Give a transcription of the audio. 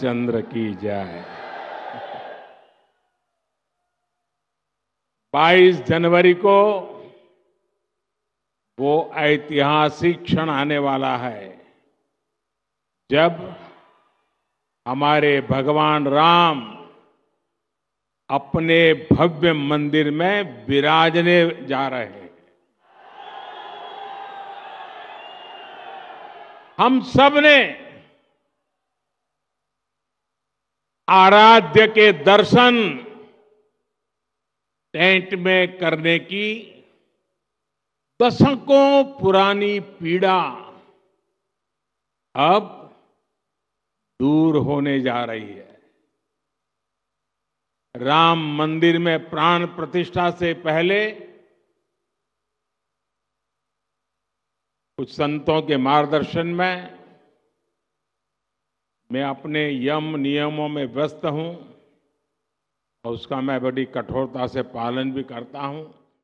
चंद्र की जय 22 जनवरी को वो ऐतिहासिक क्षण आने वाला है जब हमारे भगवान राम अपने भव्य मंदिर में विराजने जा रहे हैं हम सब ने आराध्य के दर्शन टेंट में करने की दशकों पुरानी पीड़ा अब दूर होने जा रही है राम मंदिर में प्राण प्रतिष्ठा से पहले कुछ संतों के मार्गदर्शन में मैं अपने यम नियमों में व्यस्त हूँ और उसका मैं बड़ी कठोरता से पालन भी करता हूँ